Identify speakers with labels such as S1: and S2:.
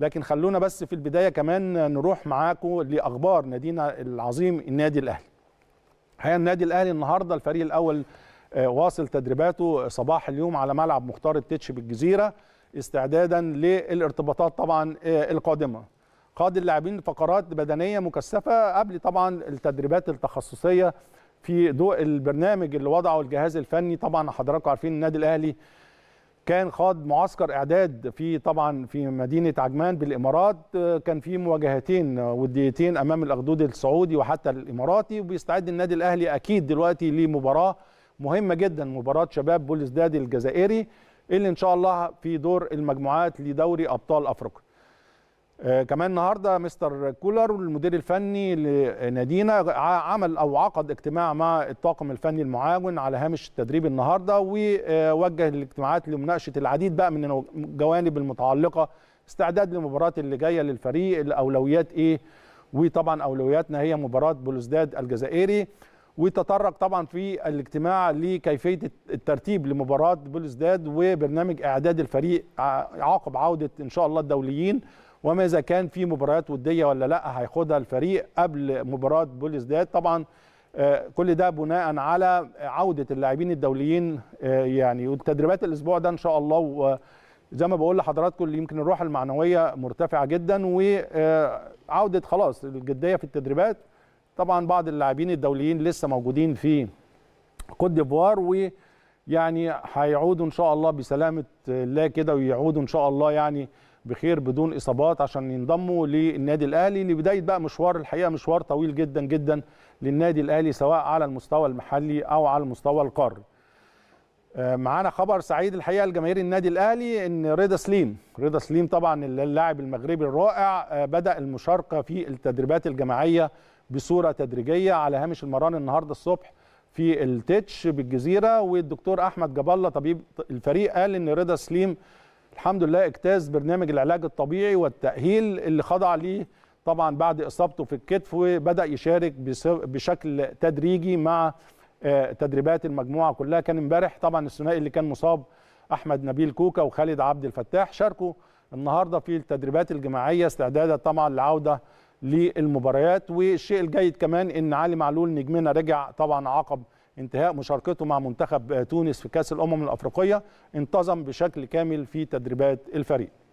S1: لكن خلونا بس في البدايه كمان نروح معاكم لاخبار نادينا العظيم النادي الاهلي هيا النادي الاهلي النهارده الفريق الاول آه، واصل تدريباته صباح اليوم على ملعب مختار التتش بالجزيره استعدادا للارتباطات طبعا آه، القادمه قاد اللاعبين فقرات بدنيه مكثفه قبل طبعا التدريبات التخصصيه في ضوء البرنامج اللي وضعه الجهاز الفني طبعا حضراتكم عارفين النادي الاهلي كان خاض معسكر اعداد في طبعا في مدينه عجمان بالامارات آه، كان في مواجهتين وديتين امام الاخدود السعودي وحتى الاماراتي وبيستعد النادي الاهلي اكيد دلوقتي لمباراه مهمه جدا مباراه شباب بولزداد الجزائري اللي ان شاء الله في دور المجموعات لدوري ابطال افريقيا آه، كمان النهارده مستر كولر المدير الفني لنادينا عمل او عقد اجتماع مع الطاقم الفني المعاون على هامش التدريب النهارده ووجه الاجتماعات لمناقشه العديد بقى من الجوانب المتعلقه استعداد للمباراه اللي جايه للفريق الاولويات ايه وطبعا اولوياتنا هي مباراه بلوزداد الجزائري وتطرق طبعا في الاجتماع لكيفيه الترتيب لمباراه بلوزداد وبرنامج اعداد الفريق عقب عوده ان شاء الله الدوليين وما اذا كان في مباريات وديه ولا لا هياخدها الفريق قبل مباراه بوليس طبعا آه، كل ده بناء على عوده اللاعبين الدوليين آه، يعني والتدريبات الاسبوع ده ان شاء الله زي ما بقول لحضراتكم اللي يمكن الروح المعنويه مرتفعه جدا وعوده آه، خلاص الجديه في التدريبات طبعا بعض اللاعبين الدوليين لسه موجودين في كوت ديفوار ويعني هيعودوا ان شاء الله بسلامه الله كده ويعودوا ان شاء الله يعني بخير بدون اصابات عشان ينضموا للنادي الاهلي لبدايه بقى مشوار الحقيقه مشوار طويل جدا جدا للنادي الاهلي سواء على المستوى المحلي او على المستوى القاري. آه، معانا خبر سعيد الحقيقه لجماهير النادي الاهلي ان رضا سليم رضا سليم طبعا اللاعب المغربي الرائع آه، بدا المشاركه في التدريبات الجماعيه بصوره تدريجيه على هامش المران النهارده الصبح في التتش بالجزيره والدكتور احمد جاب الله طبيب الفريق قال ان رضا سليم الحمد لله اجتاز برنامج العلاج الطبيعي والتأهيل اللي خضع ليه طبعا بعد إصابته في الكتف وبدأ يشارك بشكل تدريجي مع آه، تدريبات المجموعة كلها كان امبارح طبعا الثنائي اللي كان مصاب أحمد نبيل كوكا وخالد عبد الفتاح شاركوا النهاردة في التدريبات الجماعية استعدادا طبعا للعودة للمباريات والشيء الجيد كمان ان علي معلول نجمنا رجع طبعا عقب انتهاء مشاركته مع منتخب تونس في كاس الامم الافريقيه انتظم بشكل كامل في تدريبات الفريق